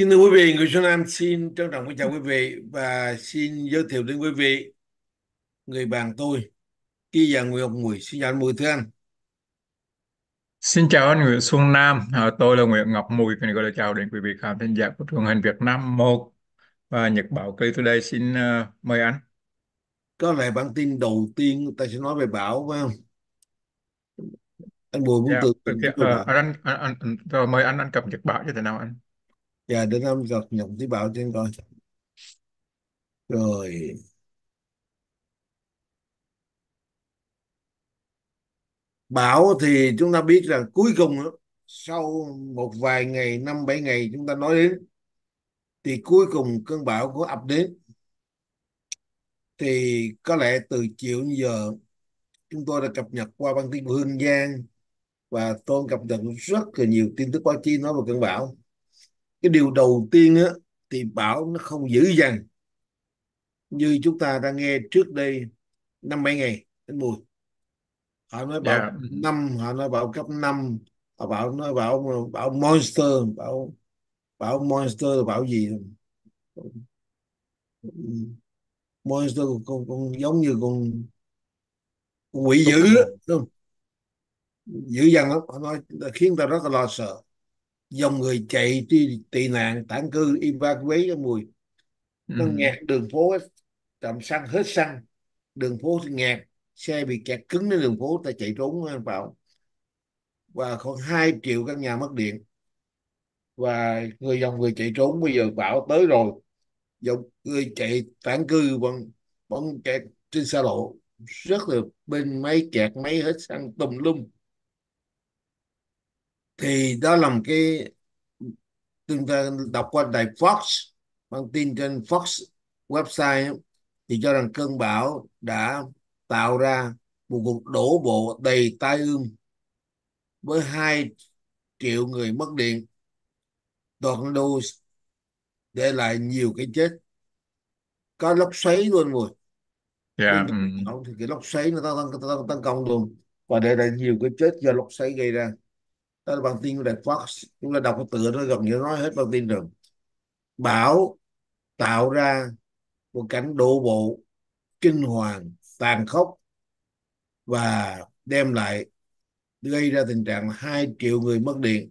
Kính thưa quý vị, người Xuân Nam xin trân trọng kính chào quý vị và xin giới thiệu đến quý vị người bạn tôi, Kỳ giả Nguyễn Ngọc Mùi. Xin chào anh Mùi Thưa Anh. Xin chào anh Nguyễn Xuân Nam, à, tôi là Nguyễn Ngọc Mùi, xin gọi là chào đến quý vị khán thính giả của truyền hình Việt Nam 1 và Nhật Bảo Kỳ tôi đây xin à, mời anh. Có lẽ bản tin đầu tiên ta sẽ nói về bão phải không? Anh Mùi muốn yeah, dạ, từ... Thì, uh, à, anh, anh, anh, anh, rồi mời anh, anh cập Nhật Báo như thế nào anh? và dạ, đến năm luật nhập tế bào trên coi rồi bão thì chúng ta biết là cuối cùng sau một vài ngày năm bảy ngày chúng ta nói đến thì cuối cùng cơn bão cũng ập đến thì có lẽ từ chiều giờ chúng tôi đã cập nhật qua băng tin của Hương Giang và tôi cập nhật rất là nhiều tin tức báo chí nói về cơn bão cái điều đầu tiên á, thì bão nó không dữ dằn như chúng ta đã nghe trước đây năm mấy ngày đến mùa họ nói bão yeah. Dạ. năm họ nói bão cấp 5 họ bảo nói bão bão monster bão bão monster là bão gì monster con, con giống như con con quỷ dữ đúng không? dữ dằn lắm họ nói khiến ta rất là lo sợ dòng người chạy đi tị nạn tản cư evacuate cái mùi nó ừ. ngạt đường phố trạm xăng hết xăng đường phố thì ngạt xe bị kẹt cứng đến đường phố ta chạy trốn anh bảo và khoảng 2 triệu căn nhà mất điện và người dòng người chạy trốn bây giờ bảo tới rồi dòng người chạy tản cư vẫn vẫn kẹt trên xa lộ rất là bên máy kẹt máy hết xăng tùm lum thì đó là một cái chúng ta đọc qua đài Fox bản tin trên Fox website thì cho rằng cơn bão đã tạo ra một cuộc đổ bộ đầy tai ương với hai triệu người mất điện toàn đô để lại nhiều cái chết có lốc xoáy luôn rồi yeah. thì cái lốc xoáy nó tăng, tăng, tăng, tăng công luôn và để lại nhiều cái chết do lốc xoáy gây ra đó là bản tin của đài Fox chúng ta đọc cái tựa nó gần như nói hết bản tin rồi bão tạo ra một cảnh đổ bộ kinh hoàng tàn khốc và đem lại gây ra tình trạng 2 triệu người mất điện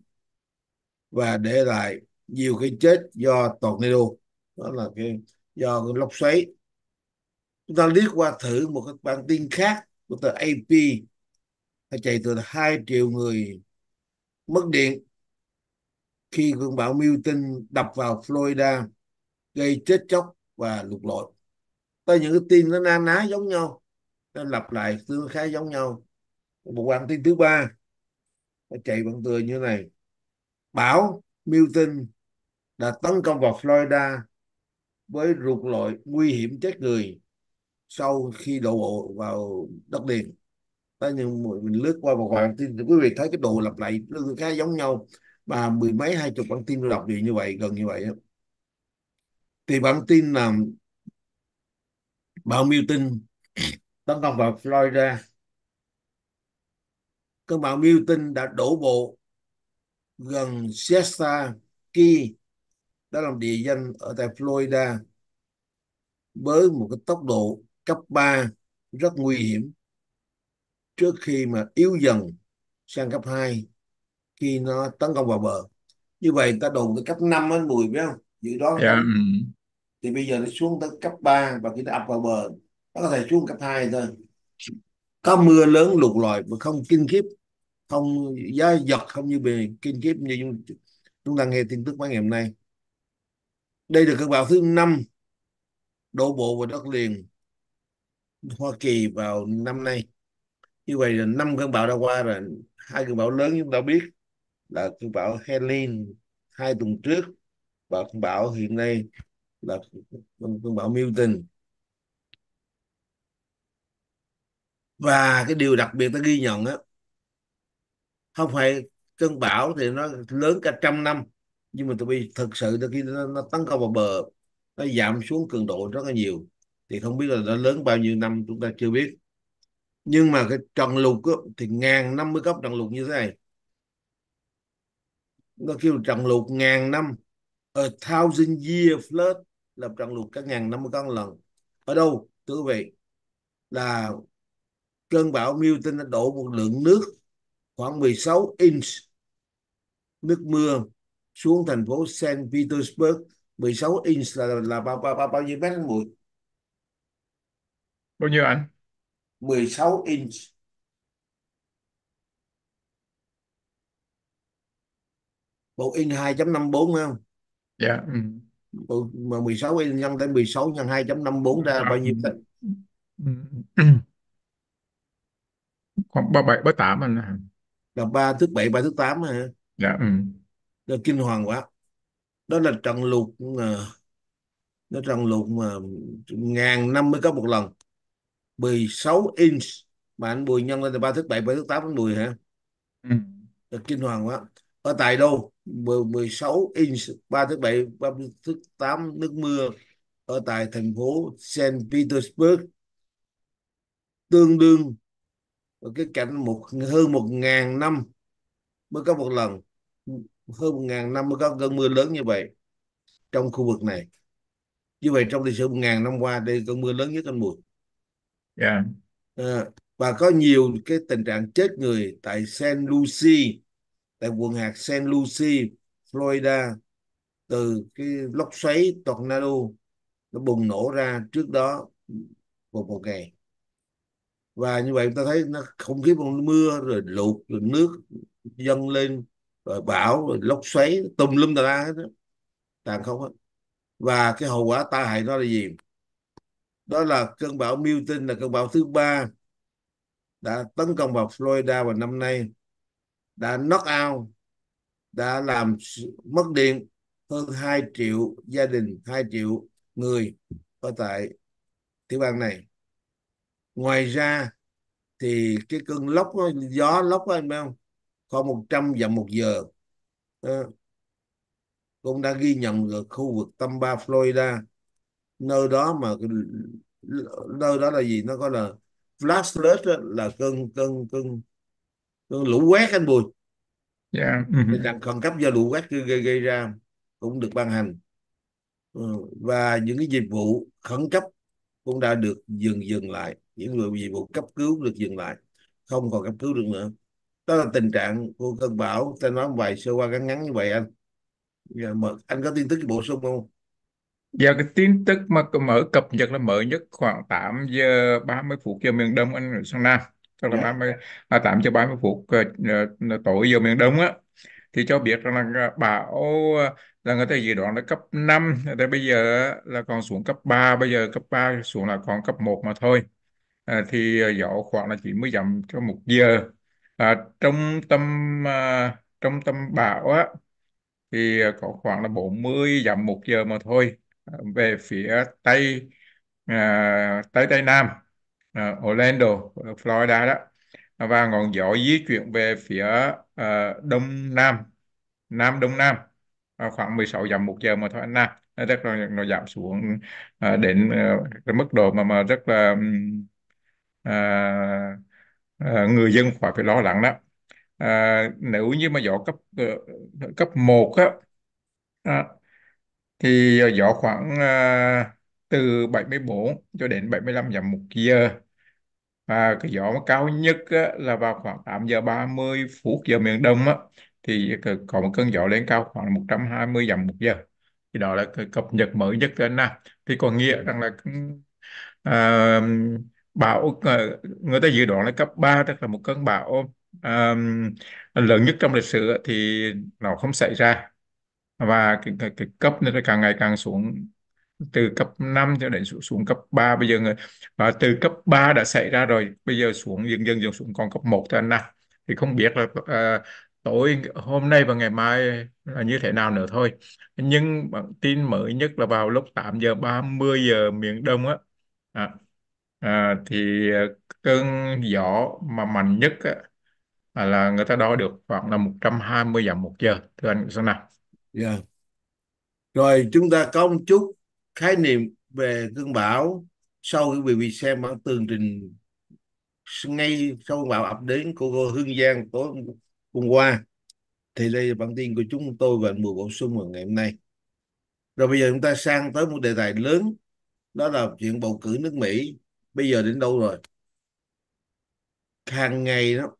và để lại nhiều cái chết do tornado đó là cái do cái lốc xoáy chúng ta liếc qua thử một cái bản tin khác của tờ AP nó chạy từ 2 triệu người mất điện khi cơn bão Milton đập vào Florida gây chết chóc và lục lội. Tới những cái tin nó na ná giống nhau nó lặp lại tương khá giống nhau. Một bản tin thứ ba nó chạy bằng tường như này. Bão Milton đã tấn công vào Florida với ruột lội nguy hiểm chết người sau khi đổ bộ vào đất liền đó, nhưng mình lướt qua một bản tin thì quý vị thấy cái đồ lặp lại nó khá giống nhau và mười mấy hai chục bản tin đọc điện như vậy gần như vậy thì bản tin là bão miêu tin tấn công vào Florida cơn bão miêu tinh đã đổ bộ gần Siesta Key đó là địa danh ở tại Florida với một cái tốc độ cấp 3 rất nguy hiểm trước khi mà yếu dần sang cấp 2 khi nó tấn công vào bờ như vậy ta đồn tới cấp 5 đến Mùi biết không dự đoán yeah. Dạ. thì bây giờ nó xuống tới cấp 3 và khi nó ập vào bờ nó có thể xuống cấp 2 thôi có mưa lớn lụt lội mà không kinh khiếp không giá giật không như bị kinh khiếp như chúng ta nghe tin tức mấy ngày hôm nay đây là cơn bão thứ năm đổ bộ vào đất liền Hoa Kỳ vào năm nay như vậy là năm cơn bão đã qua rồi hai cơn bão lớn chúng ta biết là cơn bão Helene hai tuần trước và cơn bão hiện nay là cơn bão Milton và cái điều đặc biệt ta ghi nhận á không phải cơn bão thì nó lớn cả trăm năm nhưng mà tụi bây thực sự từ khi nó, nó tấn công vào bờ nó giảm xuống cường độ rất là nhiều thì không biết là nó lớn bao nhiêu năm chúng ta chưa biết nhưng mà cái trần lục á, thì ngàn năm mươi cấp trần lục như thế này nó kêu trần lục ngàn năm a thousand year flood là trần lục cả ngàn năm mươi con lần ở đâu thưa quý vị là cơn bão Milton đã đổ một lượng nước khoảng 16 inch nước mưa xuống thành phố Saint Petersburg 16 inch là là bao bao bao, bao nhiêu mét anh Bao nhiêu anh? 16 inch bộ in 2.54 phải không? Dạ. Ừ. Bộ, mà 16 in nhân tới 16 nhân 2.54 ra dạ, bao nhiêu ừ. tịch? Ừ. Khoảng 37 38 anh Là 3 thước 7 3 thước 8 hả? Dạ. Ừ. kinh hoàng quá. Đó là trận lụt ờ, nó trận lụt mà ngàn năm mới có một lần. 16 inch mà anh Bùi nhân lên từ 3 thước 7 7 thước 8 anh Bùi hả ừ. kinh hoàng quá ở tại đâu 16 inch 3 thước 7 3 thước 8 nước mưa ở tại thành phố Saint Petersburg tương đương ở cái cảnh một hơn một ngàn năm mới có một lần hơn một ngàn năm mới có cơn mưa lớn như vậy trong khu vực này như vậy trong lịch sử một ngàn năm qua đây cơn mưa lớn nhất anh Bùi yeah. à, và có nhiều cái tình trạng chết người tại Saint Lucie tại quận hạt Saint Lucie Florida từ cái lốc xoáy tornado nó bùng nổ ra trước đó một một ngày và như vậy chúng ta thấy nó không khí bằng mưa rồi lụt rồi nước dâng lên rồi bão rồi lốc xoáy tùm lum tà la hết đó. tàn không hết và cái hậu quả tai hại đó là gì đó là cơn bão Milton là cơn bão thứ ba đã tấn công vào Florida vào năm nay đã knock out đã làm mất điện hơn 2 triệu gia đình 2 triệu người ở tại tiểu bang này ngoài ra thì cái cơn lốc đó, gió lốc đó, anh biết không có 100 dặm một giờ đó. cũng đã ghi nhận ở khu vực Tampa, Florida nơi đó mà nơi đó là gì nó gọi là flash flood là cơn cơn cơn cơn lũ quét anh Bùi yeah. tình trạng khẩn cấp do lũ quét gây, gây ra cũng được ban hành ừ, và những cái dịch vụ khẩn cấp cũng đã được dừng dừng lại những người dịch vụ cấp cứu được dừng lại không còn cấp cứu được nữa đó là tình trạng của cơn bão ta nói vài sơ qua ngắn ngắn như vậy anh dạ, mà anh có tin tức bổ sung không Giờ dạ, cái tin tức mà mở cập nhật là mở nhất khoảng 8 giờ 30 phút giờ miền Đông anh sang Nam tức là Dạ. 30 à, 8 giờ 30 phút ờ, ờ, ờ, tối giờ miền Đông á thì cho biết rằng là ờ, bão là người ta dự đoán là cấp 5 tới bây giờ là còn xuống cấp 3 bây giờ cấp 3 xuống là còn cấp 1 mà thôi à, thì ờ, gió khoảng là chỉ mới dặm cho một giờ à, trong tâm à, trong tâm bão á thì có khoảng là 40 dặm một giờ mà thôi Ờ, về phía tây à, ờ, tây tây nam à, Orlando Florida đó và ngọn gió di chuyển về phía à, đông nam nam đông nam à, khoảng 16 dặm một giờ mà thôi anh Nam nó rất là nó giảm xuống à, đến à, mức độ mà mà rất là à, à, người dân khỏi phải lo lắng đó à, nếu như mà gió cấp cấp một á thì ờ, gió khoảng à, từ 74 cho đến 75 dặm một giờ và cái gió mà cao nhất á, là vào khoảng 8 giờ 30 phút giờ miền Đông á, thì có một cơn gió lên cao khoảng 120 dặm một giờ thì đó là cái cập nhật mới nhất tới Nam thì có nghĩa rằng là à, bão à, người ta dự đoán là cấp 3 tức là một cơn bão à, lớn nhất trong lịch sử thì nó không xảy ra và cái, cái, cái cấp nó sẽ càng ngày càng xuống từ cấp 5 cho đến xuống, xuống cấp 3 bây giờ người và từ cấp 3 đã xảy ra rồi bây giờ xuống dần dần dần xuống còn cấp 1 thôi anh nào thì không biết là uh, tối hôm nay và ngày mai là như thế nào nữa thôi nhưng tin mới nhất là vào lúc 8 giờ 30 giờ miền Đông á à, à, thì ờ, cơn gió mà mạnh nhất á, là người ta đo được khoảng là 120 dặm một giờ thưa anh Sơn nào yeah. Dạ. rồi chúng ta có một chút khái niệm về cơn bão sau quý vị xem bản tường trình ngay sau cơn bão ập đến của cô Hương Giang tối hôm qua thì đây là bản tin của chúng tôi và mùa bổ sung vào ngày hôm nay rồi bây giờ chúng ta sang tới một đề tài lớn đó là chuyện bầu cử nước Mỹ bây giờ đến đâu rồi hàng ngày đó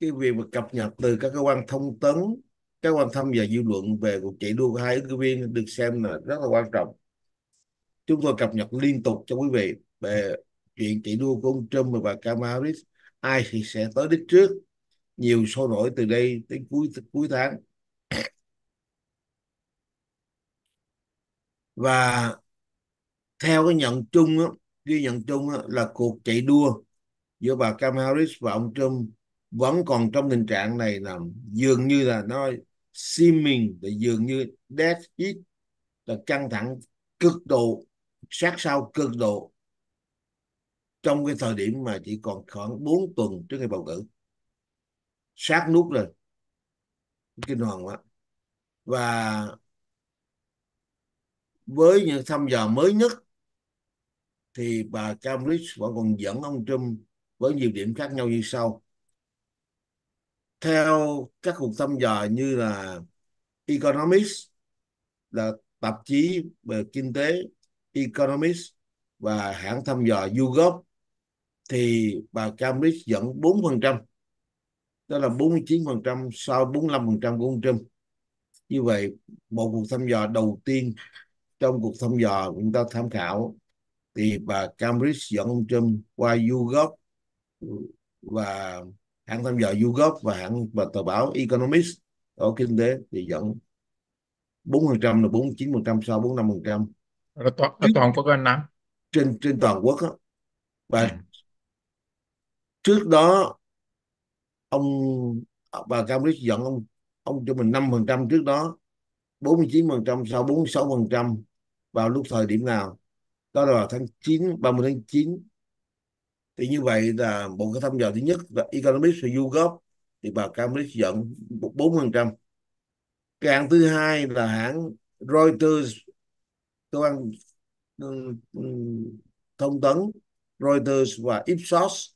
cái việc mà cập nhật từ các cơ quan thông tấn cái quan tâm và dư luận về cuộc chạy đua của hai ứng cử viên được xem là rất là quan trọng chúng tôi cập nhật liên tục cho quý vị về chuyện chạy đua của ông Trump và bà Kamala Harris ai thì sẽ tới đích trước nhiều sôi nổi từ đây đến cuối cuối tháng và theo cái nhận chung á, ghi nhận chung á, là cuộc chạy đua giữa bà Kamala Harris và ông Trump vẫn còn trong tình trạng này là dường như là nó seeming thì dường như death heat là căng thẳng cực độ sát sao cực độ trong cái thời điểm mà chỉ còn khoảng 4 tuần trước ngày bầu cử sát nút rồi kinh hoàng quá và với những thăm dò mới nhất thì bà Cambridge vẫn còn dẫn ông Trump với nhiều điểm khác nhau như sau theo các cuộc thăm dò như là Economics là tạp chí về kinh tế Economics và hãng thăm dò YouGov thì bà Cambridge dẫn 4% đó là 49% sau 45% của ông Trump như vậy một cuộc thăm dò đầu tiên trong cuộc thăm dò chúng ta tham khảo thì bà Cambridge dẫn ông Trump qua YouGov và hãng thăm dò YouGov và hãng và tờ báo Economist ở kinh tế thì dẫn 4% là 49% sau 45% là toàn, ở toàn quốc anh Nam trên trên toàn quốc đó. và ừ. trước đó ông bà Cambridge dẫn ông ông cho mình 5% trước đó 49% sau 46% vào lúc thời điểm nào đó là tháng 9 30 tháng 9 thì như vậy là một cái thăm dò thứ nhất là Economist Review góp thì bà Cambridge dẫn 4%. Cái hãng thứ hai là hãng Reuters cơ quan ừ, ừ, thông tấn Reuters và Ipsos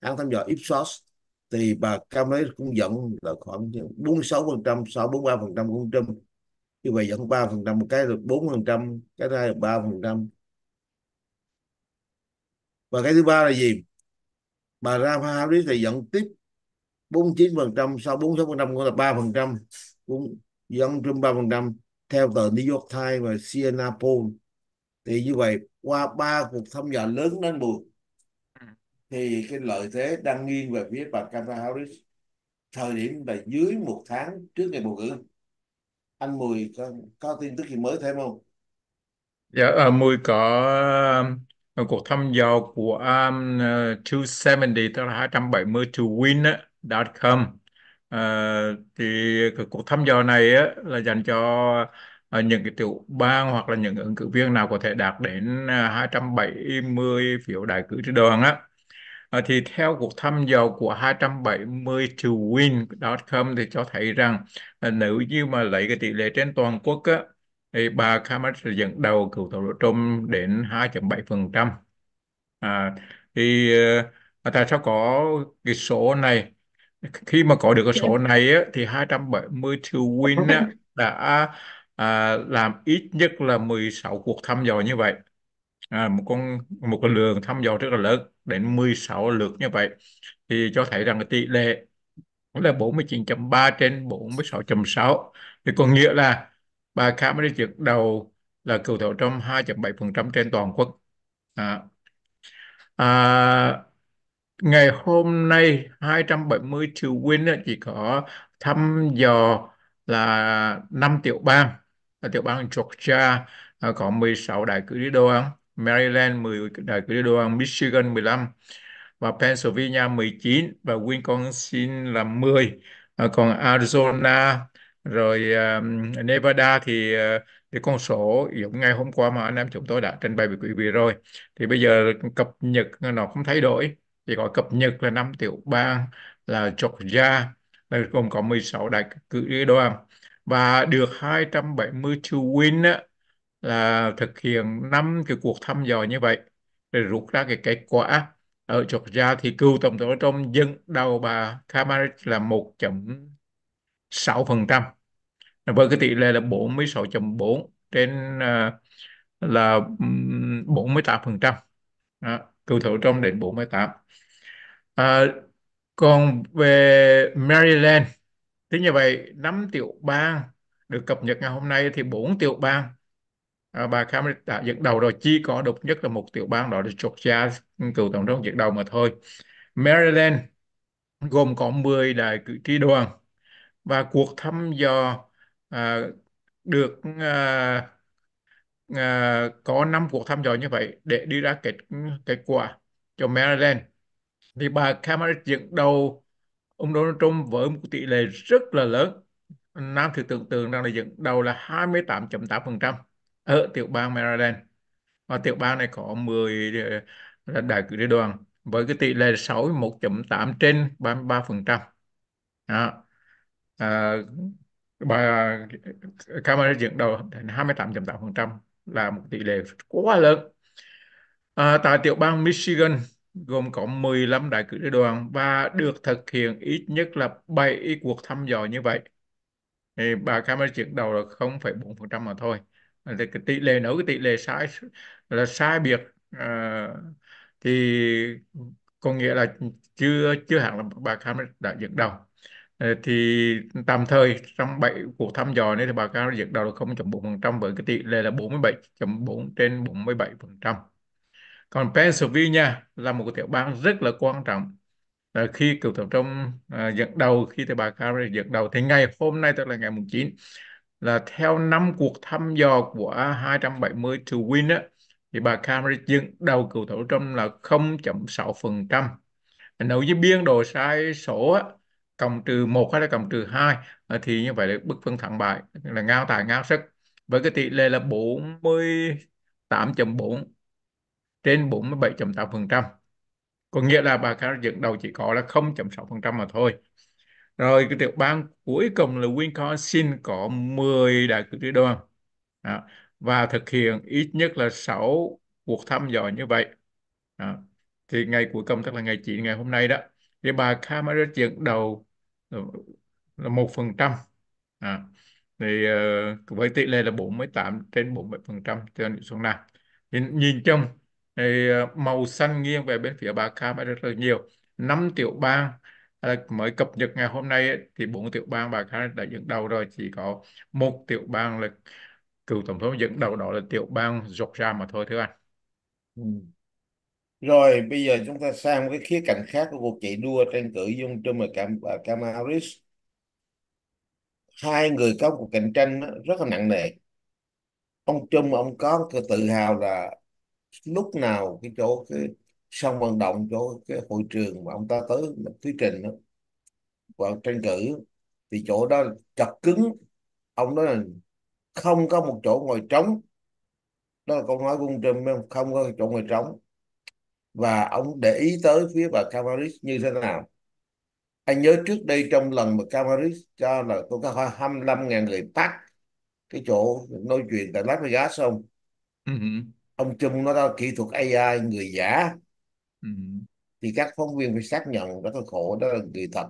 hãng thăm dò Ipsos thì bà Cambridge cũng dẫn là khoảng 46% sau 43% cũng Trump như vậy dẫn 3% một cái được 4% cái thứ hai là 3% và cái thứ ba là gì bà ra Harris thì dẫn tiếp 49% sau 46% của là 3% cũng dẫn Trump 3% theo tờ New York Times và Siena Poll thì như vậy qua ba cuộc thăm dò lớn đến buộc thì cái lợi thế đang nghiêng về phía bà Kamala Harris thời điểm là dưới một tháng trước ngày bầu cử anh Mùi có, có tin tức gì mới thêm không? Dạ, à, Mùi có cuộc thăm dò của um, 270 ờ, tức là 270 to win com uh, ờ, thì cuộc thăm dò này á, là dành cho uh, những cái tiểu bang hoặc là những ứng cử viên nào có thể đạt đến uh, 270 phiếu đại cử tri đoàn á uh, thì theo cuộc thăm dò của 270 to win com thì cho thấy rằng uh, nếu như mà lấy cái tỷ lệ trên toàn quốc á, thì bà Kamat sẽ dẫn đầu cựu tổng thống Trump đến 2.7%. À, thì à, tại sao có cái số này? Khi mà có được cái số dạ. này á, thì 270 triệu win á, đã à, làm ít nhất là 16 cuộc thăm dò như vậy. À, một con một con lượng thăm dò rất là lớn đến 16 lượt như vậy thì cho thấy rằng cái tỷ lệ là 49.3 trên 46.6 thì có nghĩa là bà Kamini dẫn đầu là cựu thủ trong 2.7% trên toàn quốc. À, à, ngày hôm nay 270 triệu win chỉ có thăm dò là 5 tiểu bang ở tiểu bang Georgia à, có 16 đại cử tri đô án Maryland 10 đại cử tri đô án Michigan 15 và Pennsylvania 19 và Wisconsin là 10 còn Arizona rồi um, Nevada thì uh, cái con số giống ngay hôm qua mà anh em chúng tôi đã trình bày với quý vị rồi thì bây giờ cập nhật nó không thay đổi chỉ có cập nhật là năm tiểu bang là Georgia là gồm có 16 đại cử đoàn và được 270 chu win á, là thực hiện năm cái cuộc thăm dò như vậy để rút ra cái kết quả ở Georgia thì cựu tổng thống Trump dân đầu bà Kamala là 1 6% với cái tỷ lệ là 46.4 trên uh, là 48% à, cầu thủ trong đến 48 à, còn về Maryland thế như vậy 5 tiểu bang được cập nhật ngày hôm nay thì 4 tiểu bang à, bà Kamala đã dẫn đầu rồi chỉ có độc nhất là một tiểu bang đó là Georgia cựu tổng thống dẫn đầu mà thôi Maryland gồm có 10 đại cử tri đoàn và cuộc thăm dò à, được à, à, có 5 cuộc thăm dò như vậy để đi ra kết kết quả cho Maryland thì bà Kamala dẫn đầu ông Donald Trump với một tỷ lệ rất là lớn Nam thì tưởng tượng đang là dẫn đầu là 28.8% ở tiểu bang Maryland và tiểu bang này có 10 à, đại cử tri đoàn với cái tỷ lệ 61.8 trên 33% đó. À, bà camera dựng đầu đến 28.8% là một tỷ lệ quá lớn. À, tại tiểu bang Michigan gồm có 15 đại cử tri đoàn và được thực hiện ít nhất là 7 cuộc thăm dò như vậy. Thì bà camera dựng đầu là 0,4% mà thôi. Thì cái tỷ lệ nữa cái tỷ lệ sai là sai biệt à, thì có nghĩa là chưa chưa hẳn là bà camera đã dựng đầu Ờ, thì tạm thời trong bảy cuộc thăm dò này thì báo cáo việc đầu là 0.4% với cái tỷ lệ là 47.4 trên 47%. Còn Pennsylvania là một cái tiểu bang rất là quan trọng là ờ, khi cựu tổng thống à, dẫn đầu khi thì bà Carrie dẫn đầu thì ngày hôm nay tức là ngày mùng 9 là theo năm cuộc thăm dò của 270 to win á, thì bà Carrie dựng đầu cựu tổng thống là 0.6%. Nếu như biên đồ sai số á, cộng trừ 1 hay là cộng trừ 2 ờ, thì như vậy là bức phân thắng bại là ngao tài ngao sức với cái tỷ lệ là 48.4 trên 47.8% có nghĩa là bà khá dựng đầu chỉ có là 0.6% mà thôi rồi cái tiểu bang cuối cùng là xin có 10 đại cử tri đoàn à, và thực hiện ít nhất là 6 cuộc thăm dò như vậy à, thì ngày cuối cùng tức là ngày 9 ngày hôm nay đó thì bà Kamala dẫn đầu là một phần trăm à, thì uh, với tỷ lệ là 48 trên 40 phần trăm cho những xuống nào. nhìn, nhìn chung thì uh, màu xanh nghiêng về bên phía bà cam rất là nhiều 5 tiểu bang uh, mới cập nhật ngày hôm nay ấy, thì bốn tiểu bang bà cam đã dẫn đầu rồi chỉ có một tiểu bang là cựu tổng thống dẫn đầu đó là tiểu bang Georgia mà thôi thưa anh ừ. Rồi bây giờ chúng ta sang cái khía cạnh khác của cuộc chạy đua tranh cử Dung Trump và Cam và Kamala Harris. Hai người có cuộc cạnh tranh rất là nặng nề. Ông Trump ông có cái tự hào là lúc nào cái chỗ cái sân vận động chỗ cái hội trường mà ông ta tới thuyết trình đó, vào tranh cử thì chỗ đó chật cứng ông nói là không có một chỗ ngồi trống đó là câu nói của ông Trump không có chỗ ngồi trống và ông để ý tới phía bà Camaris như thế nào anh nhớ trước đây trong lần mà Camaris cho là tôi có 25.000 người tắt cái chỗ nói chuyện tại Las Vegas không uh-huh. ông Chung nó ra kỹ thuật AI người giả uh-huh. thì các phóng viên phải xác nhận rất là khổ đó là người thật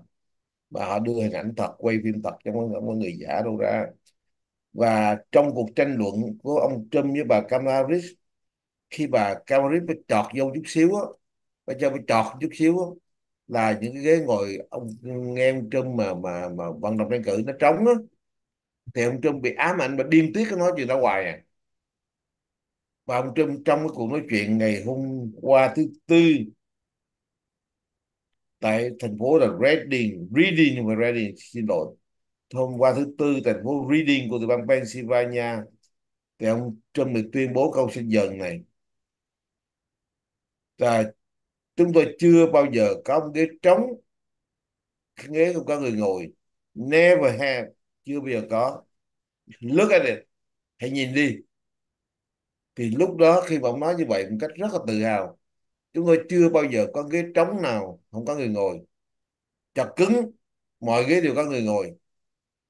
và họ đưa hình ảnh thật quay phim thật cho không có người giả đâu ra và trong cuộc tranh luận của ông Trump với bà Kamala Harris khi mà Cameron mới trọt vô chút xíu á bây giờ mới trọt chút xíu á là những cái ghế ngồi ông nghe ông Trump mà mà mà vận động tranh cử nó trống á thì ông Trump bị ám ảnh và điên tiết nó nói chuyện ra hoài à và ông Trump trong cái cuộc nói chuyện ngày hôm qua thứ tư tại thành phố là Reading Reading và Reading xin lỗi hôm qua thứ tư thành phố Reading của tiểu bang Pennsylvania thì ông Trump được tuyên bố câu sinh dần này là chúng tôi chưa bao giờ có một ghế trống ghế không có người ngồi never have chưa bao giờ có look at it hãy nhìn đi thì lúc đó khi mà ông nói như vậy một cách rất là tự hào chúng tôi chưa bao giờ có ghế trống nào không có người ngồi chặt cứng mọi ghế đều có người ngồi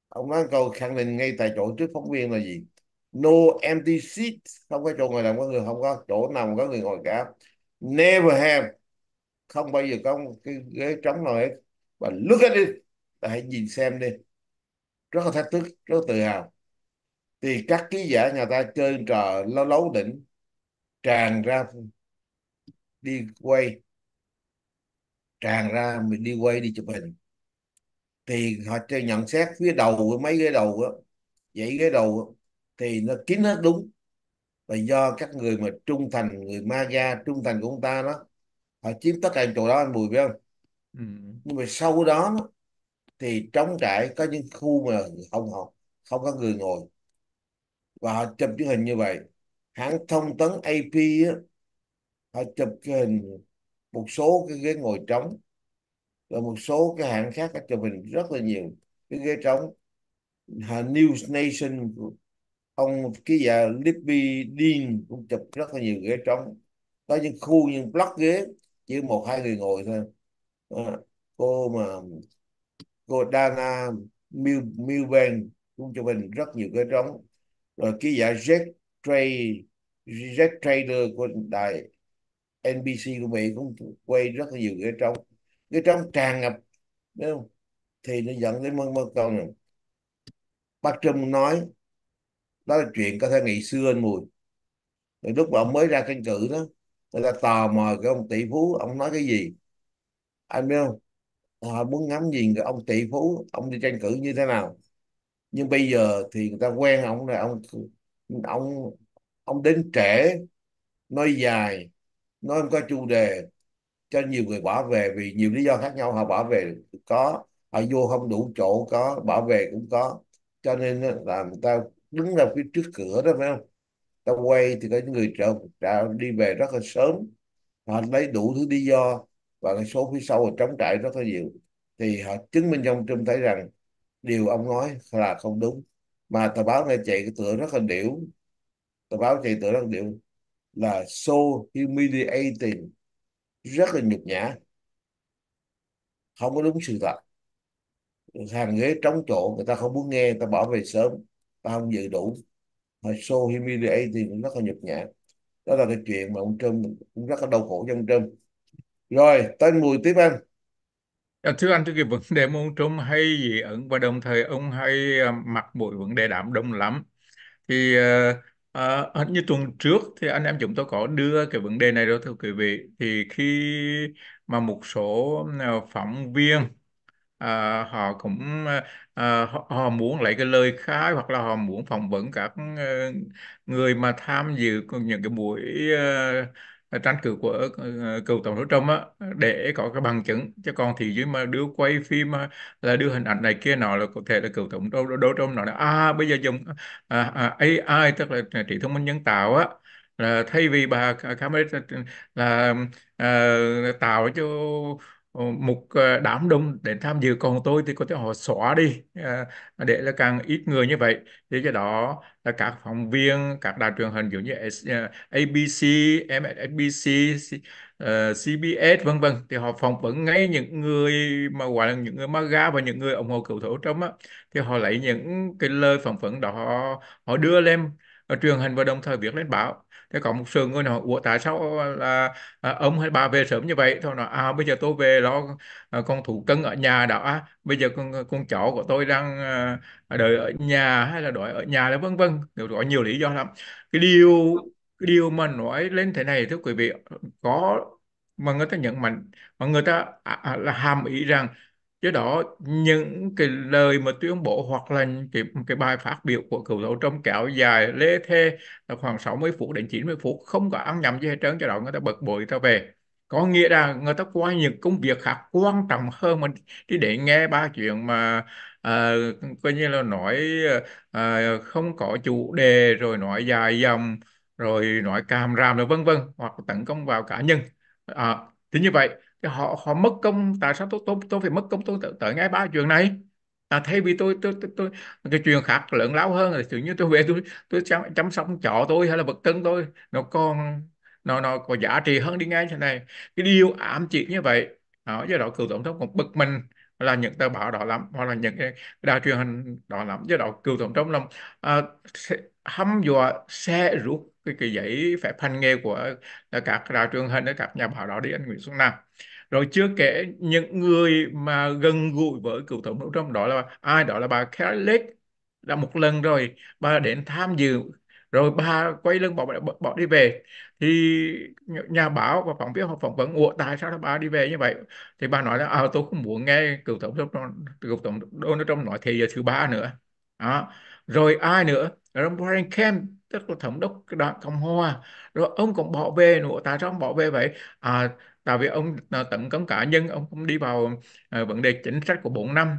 ông nói câu khẳng định ngay tại chỗ trước phóng viên là gì no empty seat không có chỗ ngồi làm có người không có chỗ nào có người ngồi cả never have không bao giờ có một cái ghế trống nào hết và look at it ta hãy nhìn xem đi rất là thách thức rất là tự hào thì các ký giả nhà ta chơi trò lâu lấu đỉnh tràn ra đi quay tràn ra mình đi quay đi chụp hình thì họ cho nhận xét phía đầu mấy ghế đầu á dãy ghế đầu đó, thì nó kín hết đúng và do các người mà trung thành người Maga trung thành của ông ta đó họ chiếm tất cả chỗ đó anh Bùi biết không ừ. nhưng mà sau đó thì trống trải có những khu mà không học không có người ngồi và họ chụp những hình như vậy hãng thông tấn AP á, họ chụp cái hình một số cái ghế ngồi trống rồi một số cái hãng khác đã chụp hình rất là nhiều cái ghế trống News Nation ông cái giờ Lippy Dean cũng chụp rất là nhiều ghế trống có những khu những block ghế chỉ một hai người ngồi thôi à, cô mà cô Dana Milbank cũng cho mình rất nhiều ghế trống rồi cái giả Jack Tray Jack Trader của đài NBC của Mỹ cũng quay rất là nhiều ghế trống ghế trống tràn ngập đúng không? thì nó dẫn đến mất mất câu này bác Trump nói đó là chuyện có thể ngày xưa anh mùi Rồi lúc mà ông mới ra tranh cử đó người ta tò mò cái ông tỷ phú ông nói cái gì anh biết không họ ờ, muốn ngắm nhìn cái ông tỷ phú ông đi tranh cử như thế nào nhưng bây giờ thì người ta quen ông là ông ông ông đến trễ nói dài nói không có chủ đề cho nhiều người bỏ về vì nhiều lý do khác nhau họ bỏ về có họ vô không đủ chỗ có bỏ về cũng có cho nên là người ta đứng ra phía trước cửa đó phải không ta quay thì có những người trợ trạm đi về rất là sớm họ lấy đủ thứ lý do và cái số phía sau là trống trại rất là nhiều thì họ chứng minh trong trâm thấy rằng điều ông nói là không đúng mà tờ báo này chạy cái tựa rất là điểu tờ báo chạy tựa rất là điểu là so humiliating rất là nhục nhã không có đúng sự thật hàng ghế trống chỗ, người ta không muốn nghe người ta bỏ về sớm tao không dự đủ hơi so humiliating cũng rất là nhục nhã đó là cái chuyện mà ông Trump cũng rất là đau khổ cho ông Trump rồi tới mùi tiếp anh dạ, thưa anh thưa cái vấn đề mà ông Trump hay dị ẩn và đồng thời ông hay ờ, mặc bụi vấn đề đảm đông lắm thì uh, như tuần trước thì anh em chúng tôi có đưa cái vấn đề này đó thưa quý vị thì khi mà một số phóng viên à, họ cũng à, họ, muốn lấy cái lời khai hoặc là họ muốn phỏng vấn các ờ, người mà tham dự những cái buổi à, tranh cử của cựu tổng thống Trump á, để có cái bằng chứng chứ còn thì dưới mà đưa quay phim là đưa hình ảnh này kia nọ là có thể là cựu tổng thống Donald Trump nói là à bây giờ dùng à, à, AI tức là trí thông minh nhân tạo á là thay vì bà Kamala là uh, tạo cho Ờ, mục ờ, đám đông đến tham dự còn tôi thì có thể họ xóa đi ờ, để là càng ít người như vậy Thế cho đó là các phóng viên các đài truyền hình giống như ABC, MSNBC, CBS vân vân thì họ phỏng vấn ngay những người mà gọi là những người MAGA và những người ủng hộ cựu thủ trump á thì họ lấy những cái lời phỏng vấn đó họ, họ đưa lên truyền hình và đồng thời viết lên báo thế có một sườn người nói ủa tại sao là à, ông hay bà về sớm như vậy thôi nói à bây giờ tôi về lo à, con thủ cân ở nhà đã bây giờ con con chó của tôi đang à, đợi ở nhà hay là đợi ở nhà là vân vân đều có nhiều lý do lắm cái điều cái điều mà nói lên thế này thưa quý vị có mà người ta nhận mạnh mà người ta à, à, là hàm ý rằng do đó những cái lời mà tuyên bố hoặc là cái, cái bài phát biểu của cựu tổ trong kéo dài lê thê là khoảng 60 phút đến 90 phút không có ăn nhầm gì hết trơn cho đó người ta bật bội người ta về có nghĩa là người ta qua những công việc khác quan trọng hơn mình đi để nghe ba chuyện mà à, coi như là nói à, không có chủ đề rồi nói dài dòng rồi nói càm ràm rồi vân vân hoặc tấn công vào cá nhân à, thì như vậy họ họ mất công tại sao tôi tôi tôi phải mất công tôi tự tự ngay ba chuyện này à, thay vì tôi tôi tôi, tôi cái chuyện khác lớn lao hơn là tự như tôi về tôi tôi chăm, chăm sóc chó tôi hay là vật cưng tôi nó còn nó nó có giá trị hơn đi ngay thế này cái điều ám chỉ như vậy đó do đó cựu tổng thống cũng bực mình là những tờ báo đó lắm hoặc là những cái đài truyền hình đó lắm do đó cựu tổng thống làm à, hăm dọa xe rút cái, cái giấy phép hành nghề của các đài truyền hình các nhà báo đó đi anh Nguyễn Xuân Nam rồi chưa kể những người mà gần gũi với cựu tổng thống trong đó là ai đó là bà Carrie Lake đã một lần rồi bà đến tham dự rồi bà quay lưng bỏ, bỏ, bỏ đi về thì nhà báo và phóng viên họ phỏng vấn ủa tại sao bà đi về như vậy thì bà nói là à, tôi không muốn nghe cựu tổng thống cựu tổng Donald trong nói thì giờ thứ ba nữa đó. rồi ai nữa ông Warren Kemp tức là thống đốc đảng cộng hòa rồi ông cũng bỏ về nữa tại sao ông bỏ về vậy à, tại vì ông ờ, tấn công cá nhân ông không đi vào ờ, vấn đề chính sách của bốn năm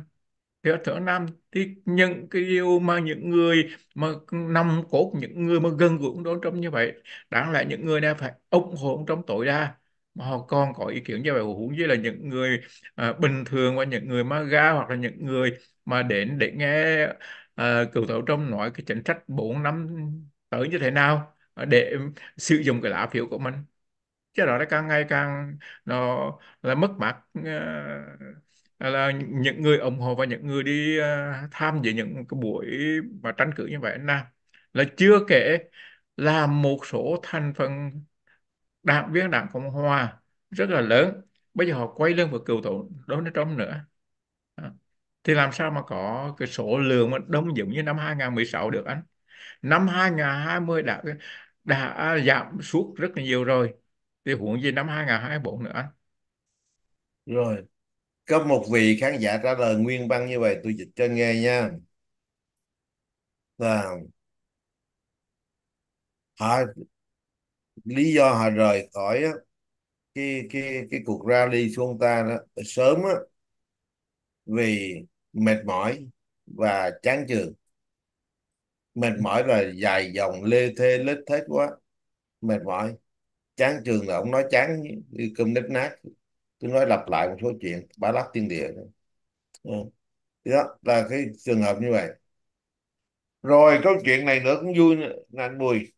thì ở thứ năm thì những cái điều mà những người mà nằm cốt những người mà gần gũi ông Donald Trump như vậy đáng lẽ những người này phải ủng hộ ông Trump tối đa mà họ còn có ý kiến như vậy huống như là những người à, bình thường và những người mà ga hoặc là những người mà đến để nghe à, cựu tổ trong nói cái chính sách 4 năm tới như thế nào để sử dụng cái lá phiếu của mình chế độ đó càng ngày càng nó là mất mặt ờ, là những người ủng hộ và những người đi ờ, tham dự những cái buổi mà tranh cử như vậy nam là chưa kể là một số thành phần đảng viên đảng cộng hòa rất là lớn bây giờ họ quay lưng vào cựu tổ Donald Trump nữa ờ, thì làm sao mà có cái số lượng mà đông giống như năm 2016 được anh năm 2020 đã đã giảm sút rất là nhiều rồi thì huống gì năm 2024 nữa rồi có một vị khán giả trả lời nguyên văn như vậy tôi dịch cho nghe nha là họ lý do họ rời khỏi á cái cái cái cuộc rally xuống ta đó, sớm á, vì mệt mỏi và chán chường mệt mỏi là dài dòng lê thê lết thết quá mệt mỏi chán trường là ông nói chán như cơm nếp nát cứ nói lặp lại một số chuyện ba lát tiên địa ừ. đó là cái trường hợp như vậy rồi câu chuyện này nữa cũng vui nữa. anh Bùi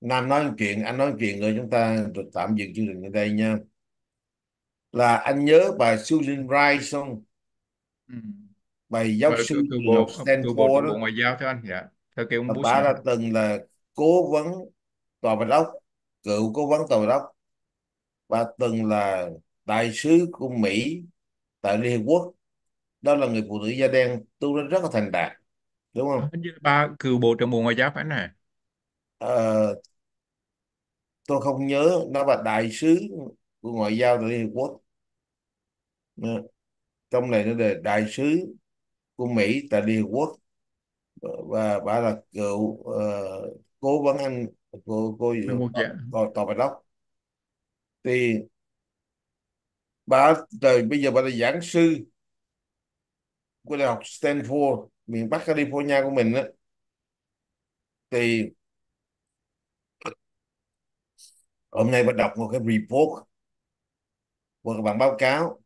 Nam nói một chuyện anh nói một chuyện rồi chúng ta tạm dừng chương trình ở đây nha là anh nhớ bà Susan Rice không ừ. bài giáo sư của Stanford đó Bộ Ngoại giao cho anh dạ theo kiểu ông bà Bush đã từng là cố vấn tòa bạch ốc cựu cố vấn tòa bạch ốc và từng là đại sứ của mỹ tại liên hiệp quốc đó là người phụ nữ da đen tu đến rất là thành đạt đúng không hình như ba cựu bộ trưởng bộ ngoại giao phải nè à, tôi không nhớ nó là đại sứ của ngoại giao tại liên hiệp quốc ờ, trong này nó đề đại sứ của mỹ tại liên hiệp quốc và bà là cựu uh, cô vẫn ăn, của cô Liên quốc gia tòa, tòa Bạch Ốc thì bà rồi bây giờ bà là giảng sư của đại học Stanford miền Bắc California của mình á thì hôm nay bà đọc một cái report một cái bản báo cáo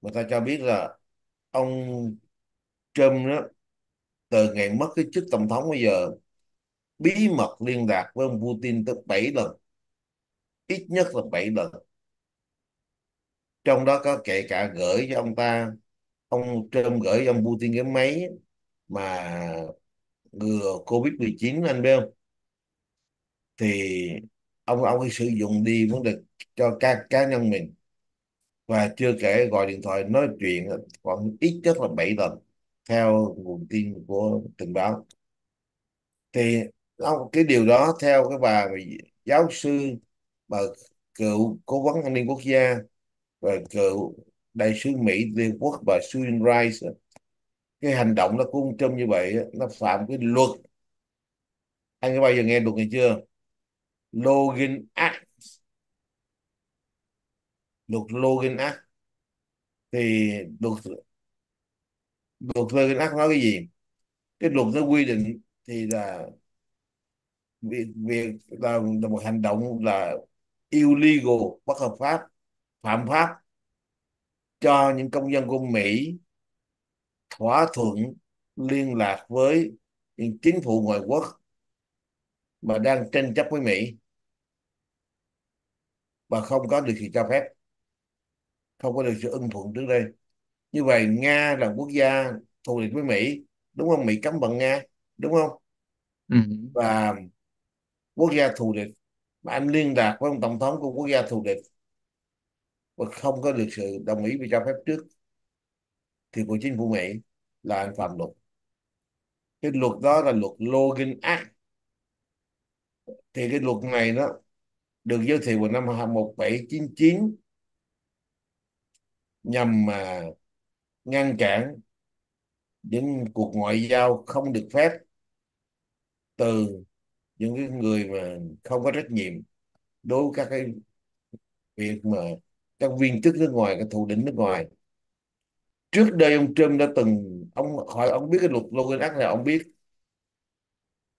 người ta cho biết là ông Trump đó từ ngày mất cái chức tổng thống bây giờ bí mật liên lạc với ông Putin tới 7 lần ít nhất là 7 lần trong đó có kể cả gửi cho ông ta ông Trump gửi cho ông Putin cái máy mà ngừa Covid-19 anh biết không thì ông ông ấy sử dụng đi vấn đề cho các cá nhân mình và chưa kể gọi điện thoại nói chuyện còn ít nhất là 7 lần theo nguồn tin của tình báo thì không cái điều đó theo cái bà giáo sư bà cựu cố vấn an ninh quốc gia và cựu đại sứ Mỹ Liên Quốc bà Susan Rice cái hành động nó cũng trông như vậy nó phạm cái luật anh có bao giờ nghe luật này chưa Logan Act luật Logan Act thì luật luật Logan Act nói cái gì cái luật nó quy định thì là việc việc là, là một hành động là illegal bất hợp pháp phạm pháp cho những công dân của Mỹ thỏa thuận liên lạc với những chính phủ ngoại quốc mà đang tranh chấp với Mỹ và không có được sự cho phép không có được sự ưng thuận trước đây như vậy Nga là quốc gia thù địch với Mỹ đúng không Mỹ cấm vận Nga đúng không ừ. và quốc gia thù địch mà anh liên lạc với ông tổng thống của quốc gia thù địch và không có được sự đồng ý và cho phép trước thì của chính phủ Mỹ là anh phạm luật cái luật đó là luật Logan Act thì cái luật này nó được giới thiệu vào năm 1799 nhằm mà ngăn cản những cuộc ngoại giao không được phép từ những cái người mà không có trách nhiệm đối với các cái việc mà các viên chức nước ngoài các thủ đỉnh nước ngoài trước đây ông Trump đã từng ông hỏi ông biết cái luật Logan Act này ông biết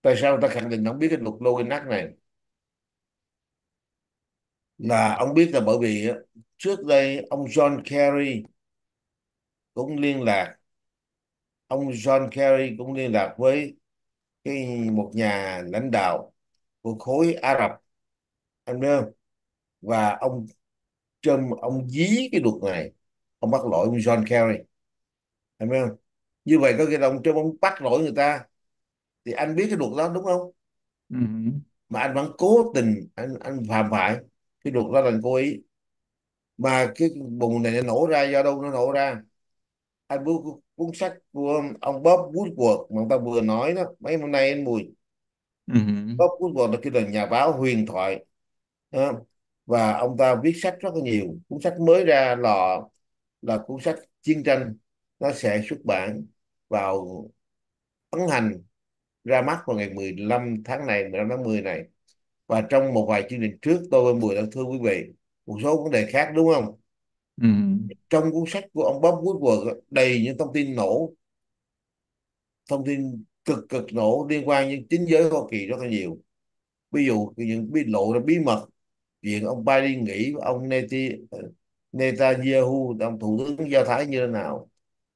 tại sao ta khẳng định ông biết cái luật Logan Act này là ông biết là bởi vì trước đây ông John Kerry cũng liên lạc ông John Kerry cũng liên lạc với cái một nhà lãnh đạo của khối Ả Rập anh biết không và ông Trump ông dí cái luật này ông bắt lỗi ông John Kerry anh biết không như vậy có khi là ông Trump ông bắt lỗi người ta thì anh biết cái luật đó đúng không ừ. mà anh vẫn cố tình anh anh phạm phải cái luật đó là anh cố ý mà cái bùng này nó nổ ra do đâu nó nổ ra hai bu, cuốn sách của ông Bob Woodward mà ông ta vừa nói đó mấy hôm nay anh Mùi ừ. Bob Woodward là kêu là nhà báo huyền thoại đó. Ờ, và ông ta viết sách rất là nhiều cuốn sách mới ra là là cuốn sách chiến tranh nó sẽ xuất bản vào ấn hành ra mắt vào ngày 15 tháng này 15 tháng 10 này và trong một vài chương trình trước tôi với Mùi đã thưa quý vị một số vấn đề khác đúng không ừ. trong cuốn sách của ông Bob Woodward đầy những thông tin nổ thông tin cực cực nổ liên quan đến chính giới Hoa Kỳ rất là nhiều ví dụ những bí lộ là bí mật chuyện ông Biden nghỉ ông ờ, Netanyahu ông thủ tướng do thái như thế nào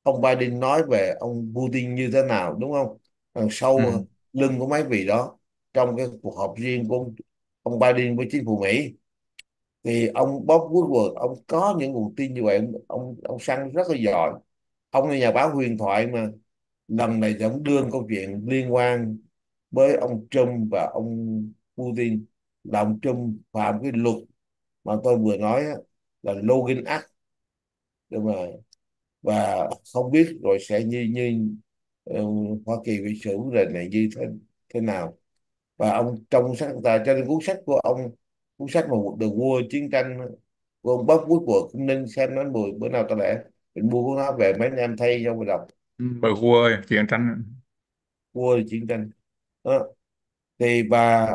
ông Biden nói về ông Putin như thế nào đúng không đằng ờ, sau ừ. lưng của mấy vị đó trong cái cuộc họp riêng của ông Biden với chính phủ Mỹ thì ông Bob Woodward ông có những nguồn tin như vậy ông ông, ông săn rất là giỏi ông là nhà báo huyền thoại mà lần này ông đưa câu chuyện liên quan với ông Trump và ông Putin là ông Trump phạm cái luật mà tôi vừa nói là Logan Act đúng mà và không biết rồi sẽ như như ừ, Hoa Kỳ bị xử lần này như thế thế nào và ông trong sách ta cho nên cuốn sách của ông cuốn sách một cuộc đời vua chiến tranh của ông Bóc cuối của cũng nên xem nó bùi bữa nào tao để mình mua cuốn đó về mấy anh em thay cho mình đọc ừ. bởi vua chiến tranh vua chiến tranh đó. thì bà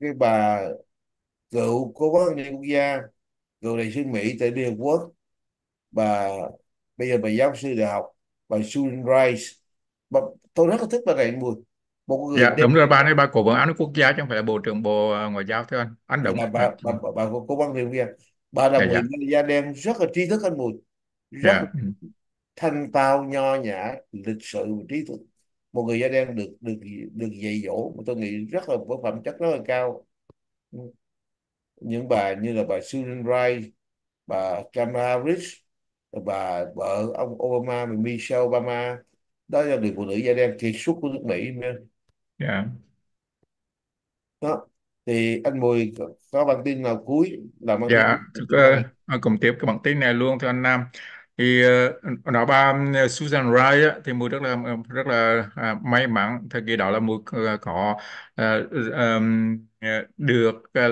cái bà cựu cố vấn liên quốc gia cựu đại sứ Mỹ tại Liên Hợp Quốc bà bây giờ bà giáo sư đại học bà Susan Rice bà, tôi rất là thích bà này mùi một người dạ, đến... đúng rồi bà nói bà cố vấn an ninh quốc gia chứ không phải là bộ trưởng bộ à, ngoại giao thưa anh anh dạ, đúng bà, bà, bà, bà, bà cố vấn an ninh bà là dạ, một dạ. người da đen rất là tri thức anh mùi rất dạ. Ừ. thanh tao nho nhã lịch sự và trí thức một người da đen được được được dạy dỗ mà tôi nghĩ rất là có phẩm chất rất là cao ừ. những bà như là bà Susan Rice bà Kamala Harris bà vợ ông Obama Michelle Obama đó là người phụ nữ da đen kiệt xuất của nước Mỹ dạ đó thì anh Mùi có, có bản tin nào cuối làm bản tin Dạ, thực ra à, cùng tiếp cái bản tin này luôn thưa anh Nam. Thì uh, nói ba ừ, Susan Rice thì Mùi rất là ờ, rất là à, may mắn thời kỳ đó là Mùi ờ, có à, um, được à,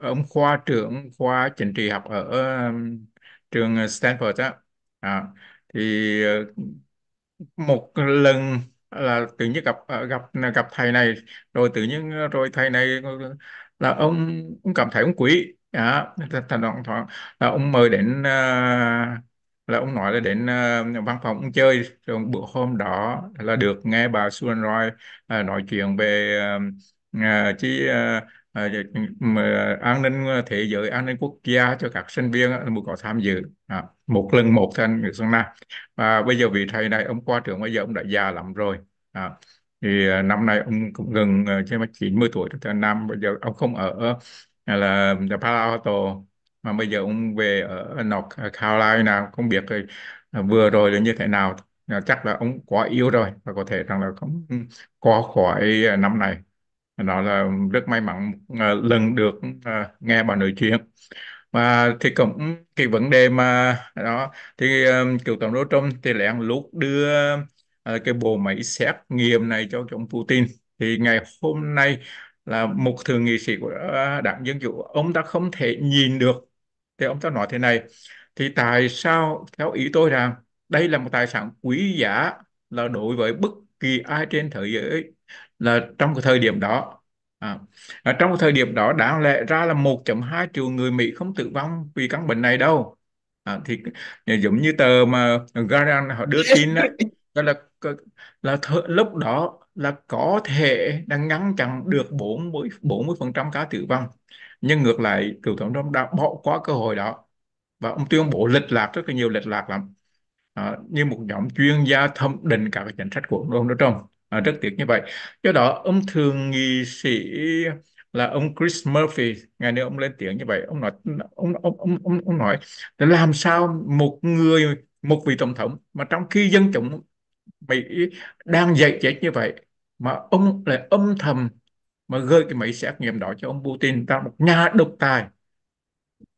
ông khoa trưởng khoa chính trị học ở um, trường Stanford á. À, thì à, một lần là tự nhiên gặp ờ, gặp gặp thầy này rồi tự nhiên ờ, rồi thầy này ờ, là ông ông cảm thấy ông quý à, thành đoạn thoảng là ông mời đến là ông nói là đến văn phòng ông chơi rồi bữa hôm đó là được nghe bà Suan Roy nói chuyện về uh, Ờ, ừ, an ninh ờ, thế giới an ninh quốc gia cho các sinh viên mới có tham dự à, một lần một thành người Sơn Nam và à, bây giờ vị thầy này ông qua trưởng bây giờ ông đã già lắm rồi à, thì ờ, năm nay ông cũng gần trên uh, 90 tuổi cho năm bây giờ ông không ở à, là, là Palo Alto mà bây giờ ông về ở North Carolina không biết rồi, à, vừa rồi là như thế nào chắc là ông quá yếu rồi và có thể rằng là không có khỏi năm này đó là rất may mắn à, lần được à, nghe bà nói chuyện và thì cũng cái vấn đề mà đó thì um, cựu tổng đốc Trump thì lén lút đưa uh, cái bộ máy xét nghiệm này cho ông Putin thì ngày hôm nay là một thượng nghị sĩ của đảng dân chủ ông ta không thể nhìn được thì ông ta nói thế này thì tại sao theo ý tôi rằng đây là một tài sản quý giá là đối với bất kỳ ai trên thế giới là trong cái thời điểm đó à, ở trong cái thời điểm đó đáng lẽ ra là 1.2 triệu người Mỹ không tử vong vì căn bệnh này đâu à, thì giống như tờ mà Garan họ đưa tin đó, đó là là th- lúc đó là có thể đang ngăn chặn được 40 40% cá tử vong nhưng ngược lại cựu tổng thống đã bỏ qua cơ hội đó và ông tuyên bố lệch lạc rất là nhiều lệch lạc lắm à, như một nhóm chuyên gia thẩm định cả cái chính sách của ông Donald Trump à, rất tiếc như vậy do đó ông thường nghị sĩ là ông Chris Murphy ngày nay ông lên tiếng như vậy ông nói ông ông ông ông, ông nói để làm sao một người một vị tổng thống mà trong khi dân chúng Mỹ đang dậy chết như vậy mà ông lại âm thầm mà gơi cái máy xét nghiệm đó cho ông Putin ra một nhà độc tài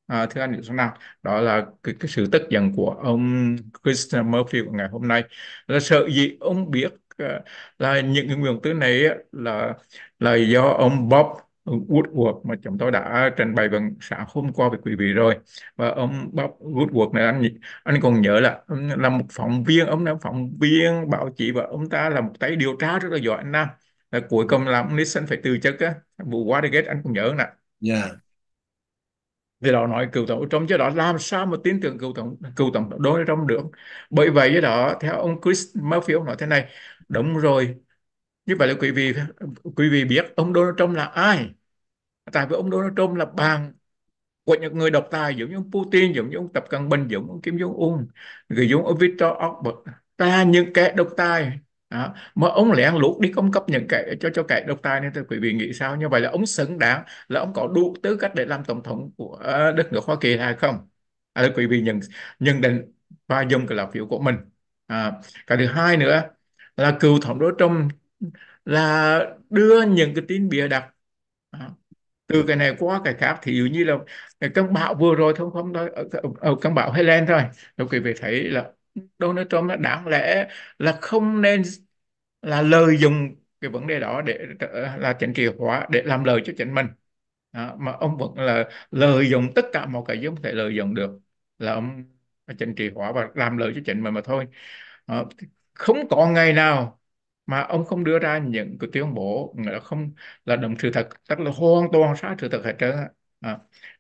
à, thưa anh Nguyễn Xuân Nam đó là cái, cái sự tức giận của ông Chris Murphy của ngày hôm nay là sợ gì ông biết Ờ, là những nguyên tử này là là do ông Bob Woodward mà chúng tôi đã trình bày vào sáng hôm qua với quý vị rồi và ông Bob Woodward này anh anh còn nhớ là là một phóng viên ông là phóng viên báo chí và ông ta là một tay điều tra rất là giỏi anh Nam là cuối cùng là ông Nixon phải từ chức á vụ Watergate anh còn nhớ nè yeah thì đó nói cựu tổng trong cái đó làm sao mà tin tưởng cựu tổng cựu tổng đối trong được bởi vậy cái đó theo ông Chris Murphy ông nói thế này đúng rồi như vậy là quý vị quý vị biết ông Donald Trump là ai tại vì ông Donald Trump là bạn của những người độc tài giống như ông Putin giống như ông Tập Cận Bình giống như ông Kim Jong Un người giống ông Viktor Orbán ta những kẻ độc tài đó. mà ông lại ăn luộc đi cung cấp những cái cho cho cái độc tài nên thì quý vị nghĩ sao như vậy là ông xứng đáng là ông có đủ tư cách để làm tổng thống của ờ, đất nước Hoa Kỳ hay không à, quý vị nhận nhận định và dùng cái lá phiếu của mình à, cái thứ hai nữa là cựu tổng thống Trump là đưa những cái tin bịa đặt à, từ cái này qua cái khác thì dụ như là cái cơn bão vừa rồi thôi không thôi ở, ở, ở cơn bão Helen thôi rồi quý vị thấy là Donald Trump là đáng lẽ là không nên là lợi dụng cái vấn đề đó để là chính trị hóa để làm lời cho chính mình đó, mà ông vẫn là lợi dụng tất cả mọi cái gì ông thể lợi dụng được là ông chính trị hóa và làm lợi cho chính mình mà thôi đó, không có ngày nào mà ông không đưa ra những cái tuyên bố là không là đúng sự thật tức là hoàn toàn sai sự thật hết trơn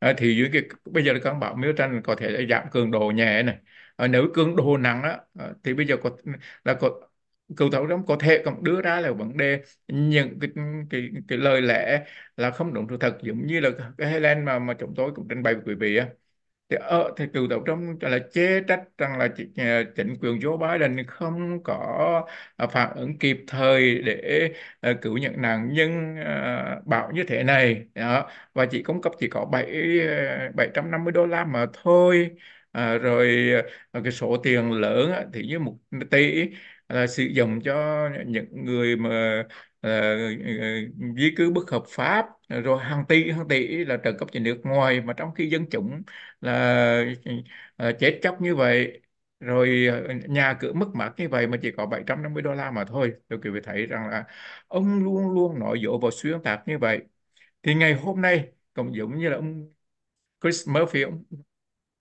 à, thì dưới cái bây giờ các bạn miêu tranh có thể giảm cường độ nhẹ này Ờ, nếu cường độ nặng á, ờ, thì bây giờ có là có cựu tổng thống có thể còn đưa ra là vấn đề những cái, cái, cái lời lẽ là không đúng sự thật giống như là cái Helen mà mà chúng tôi cũng trình bày với quý vị á thì ở ờ, thì cựu tổng thống là chê trách rằng là chính quyền Joe Biden không có phản ứng kịp thời để cứu những nạn nhân bảo như thế này đó. và chỉ cung cấp chỉ có bảy bảy trăm năm mươi đô la mà thôi à, rồi ờ, cái số tiền lớn á, thì với một tỷ là ờ, sử dụng cho những người mà à, di cư bất hợp pháp rồi hàng tỷ hàng tỷ là trợ cấp cho nước ngoài mà trong khi dân chúng là à, chết chóc như vậy rồi nhà cửa mất mát như vậy mà chỉ có 750 đô la mà thôi tôi quý vị thấy rằng là ông luôn luôn nói dối và xuyên tạc như vậy thì ngày hôm nay cũng giống như là ông Chris Murphy ông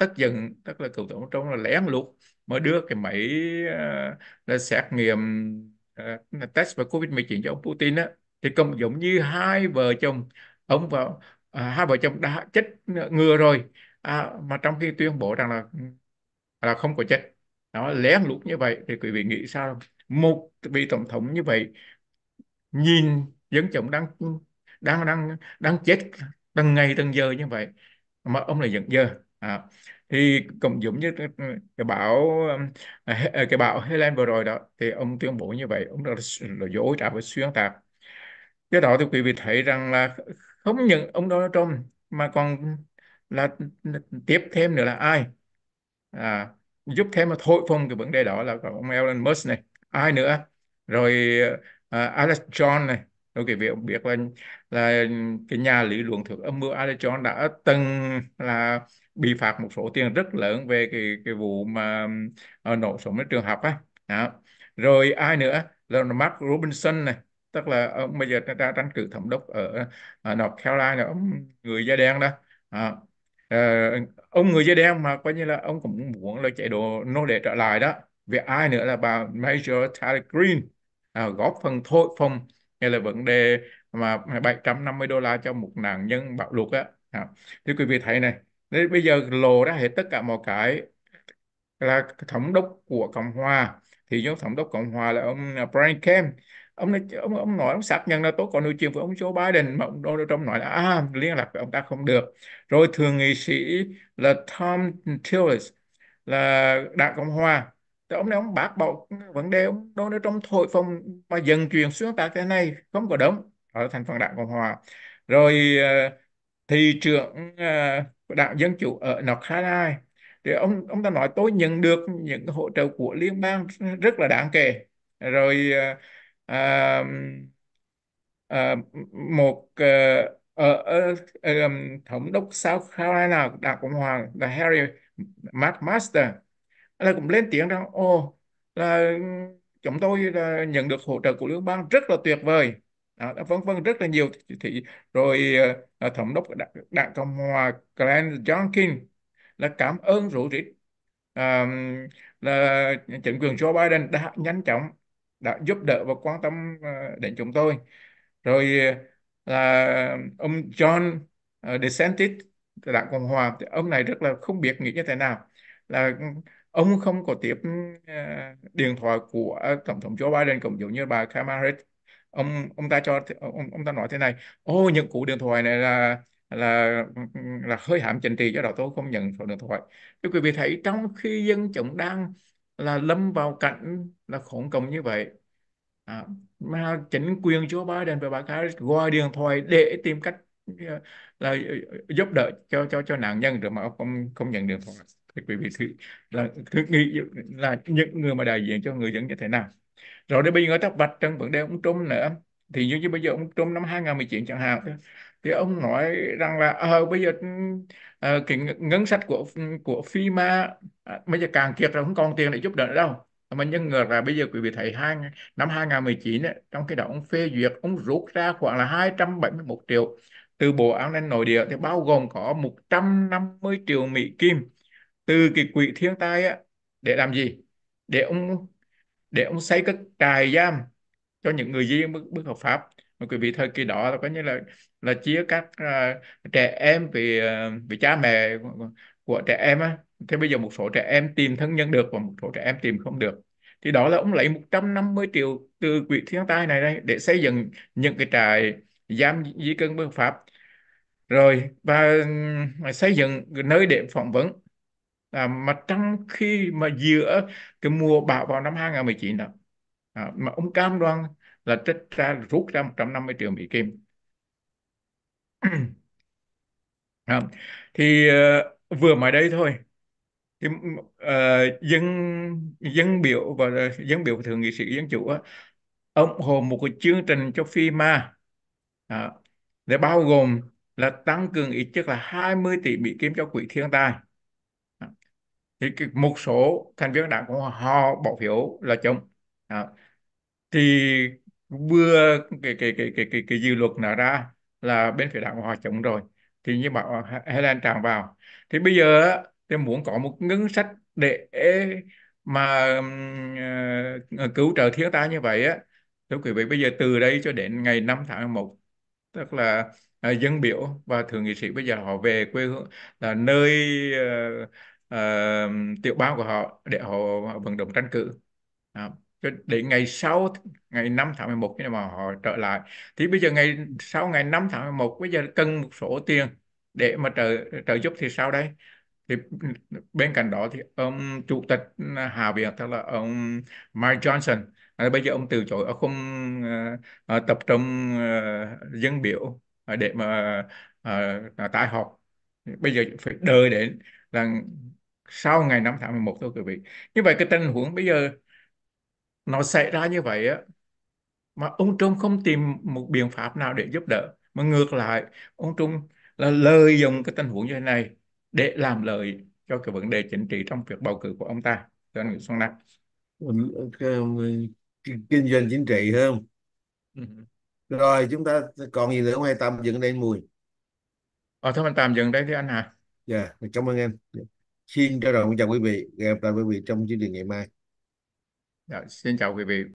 tất dần tức là cựu tổng thống là lén lút mới đưa cái máy ờ, là xét nghiệm uh, test về covid 19 cho ông putin á thì công giống như hai vợ chồng ông và uh, hai vợ chồng đã chết ờ, ngừa rồi à, mà trong khi tuyên bố rằng là là không có chết nó lén lút như vậy thì quý vị nghĩ sao một vị tổng thống như vậy nhìn dân chồng đang đang đang đang chết từng ngày từng giờ như vậy mà ông lại giận dơ à, thì cũng giống như cái bão cái bão à, à, Helen vừa rồi đó thì ông tuyên bố như vậy ông là, là dối trá và xuyên tạc cái đó thì quý vị thấy rằng là không những ông Donald Trump mà còn là tiếp thêm nữa là ai à, giúp thêm mà thổi phồng cái vấn đề đó là ông Elon Musk này ai nữa rồi à, Alex John này đâu quý vị biết là là cái nhà lý luận thuyết âm mưu Alex John đã từng là bị phạt một số tiền rất lớn về cái cái vụ mà uh, nổ súng ở trường học á đó. rồi ai nữa là Mark Robinson này tức là ông bây giờ ra tranh cử thống đốc ở, ở ờ, North Carolina ông người da đen đó à, ông người da đen mà coi như là ông cũng muốn là chạy độ nô lệ trở lại đó vì ai nữa là bà Major Taylor Green à, góp phần thôi phong hay là vấn đề mà 750 đô la cho một nạn nhân bạo lục á à, thưa quý vị thấy này nên bây giờ lộ ra hết tất cả mọi cái là thống đốc của Cộng Hòa thì nhóm thống đốc Cộng Hòa là ông à, Brian Kemp ông nói, ông ông nói ông xác nhận là tôi còn nói chuyện với ông Joe Biden mà ông Donald Trump nói là à, liên lạc với ông ta không được rồi thường nghị sĩ là Tom Tillis là đảng Cộng Hòa thì ông này ông bác bỏ vấn đề ông Donald Trump thổi phòng mà dần truyền xuống tạc thế này không có đúng ở thành phần đảng Cộng Hòa rồi à, thị trưởng à, của đảng Dân Chủ ở North Carolina thì ông ông ta nói tôi nhận được những hỗ trợ của liên bang rất là đáng kể rồi à, à, một à, ở, ở, ở thống đốc South Carolina đảng cộng hòa là Harry McMaster là cũng lên tiếng rằng ô là chúng tôi là nhận được hỗ trợ của liên bang rất là tuyệt vời à, vân vân rất là nhiều thì, rồi à, thống đốc đảng cộng hòa Glenn Johnson là cảm ơn rủ rít à, là chính quyền Joe Biden đã nhanh chóng đã giúp đỡ và quan tâm ờ, đến chúng tôi rồi là ờ, ông John DeSantis đảng cộng hòa thì ông này rất là không biết nghĩ như thế nào là ông không có tiếp uh, điện thoại của tổng thống Joe Biden cũng giống như bà Kamala Harris ông ông ta cho ông, ông ta nói thế này ô những cú điện thoại này là là là hơi hãm chính trị do đó tôi không nhận số điện thoại thưa quý vị thấy trong khi dân chúng đang là lâm vào cảnh là khốn cùng như vậy à, mà chính quyền Joe Biden và bà Harris gọi điện thoại để tìm cách ờ, là ờ, ờ, giúp đỡ cho cho cho nạn nhân rồi mà ông không không nhận điện thoại thì quý vị thử là thử nghĩ là những người mà đại diện cho người dân như thế nào rồi đến bây giờ người ta vạch trong vấn đề ông Trump nữa thì như như bây giờ ông Trump năm 2019 chẳng hạn thì ông nói rằng là à, bây giờ à, cái ngân sách của của FIMA à, bây giờ càng kiệt rồi không còn tiền để giúp đỡ đâu mà nhân ngược là bây giờ quý vị thấy hai, năm 2019 ấy, trong cái đó ông phê duyệt ông rút ra khoảng là 271 triệu từ bộ an ninh nội địa thì bao gồm có 150 triệu Mỹ Kim từ cái quỹ thiên tai ấy, để làm gì để ông để ông xây các trại giam cho những người di bất, bất hợp pháp mà quý vị thời kỳ đó là có như là là chia các uh, à, trẻ em vì à, vì cha mẹ của, của trẻ em á thế bây giờ một số trẻ em tìm thân nhân được và một số trẻ em tìm không được thì đó là ông lấy 150 triệu từ quỹ thiên tai này đây để xây dựng những cái trại giam di cân bất hợp pháp rồi và xây dựng nơi để phỏng vấn à, mà trong khi mà giữa cái mùa bão vào năm 2019 đó à, mà ông cam đoan là trích ra rút ra 150 triệu Mỹ Kim à, thì uh, vừa mới đây thôi thì uh, dân dân biểu và dân biểu thượng nghị sĩ dân chủ á, ủng hộ một cái chương trình cho FIMA à, để bao gồm là tăng cường ít nhất là 20 tỷ Mỹ Kim cho quỹ thiên tai thì một số thành viên đảng cộng hòa họ bỏ phiếu là chống đó. thì vừa cái cái cái cái cái, cái dự luật nở ra là bên phía đảng họ chống rồi thì như bảo Helen tràn vào thì bây giờ thì muốn có một ngân sách để mà uh, cứu trợ thiếu tai như vậy á thưa quý vị bây giờ từ đây cho đến ngày 5 tháng 1 tức là uh, dân biểu và thượng nghị sĩ bây giờ họ về quê hương là nơi uh, uh, tiểu bang của họ để họ, họ vận động tranh cử à, để ngày sau ngày 5 tháng 11 khi mà họ trở lại thì bây giờ ngày sau ngày 5 tháng 11 bây giờ cần một số tiền để mà trợ trợ giúp thì sao đây thì bên cạnh đó thì ông chủ tịch Hạ viện tức là ông Mike Johnson bây giờ ông từ chối ông không à, tập trung à, dân biểu để mà à, tái họp bây giờ phải đợi đến rằng sau ngày 5 tháng 11 thôi quý vị như vậy cái tình huống bây giờ nó xảy ra như vậy á mà ông Trung không tìm một biện pháp nào để giúp đỡ mà ngược lại ông Trung là lợi dụng cái tình huống như thế này để làm lợi cho cái vấn đề chính trị trong việc bầu cử của ông ta thưa anh Nguyễn Xuân Đăng kinh doanh chính trị không ừ. rồi chúng ta còn gì nữa không hay tạm dừng đây mùi ờ thôi mình tạm dừng đây thì anh hả dạ yeah, cảm ơn em yeah. Dạ. Xin trân trọng chào quý vị, gặp lại quý vị trong chương trình ngày mai. Dạ, xin chào quý vị.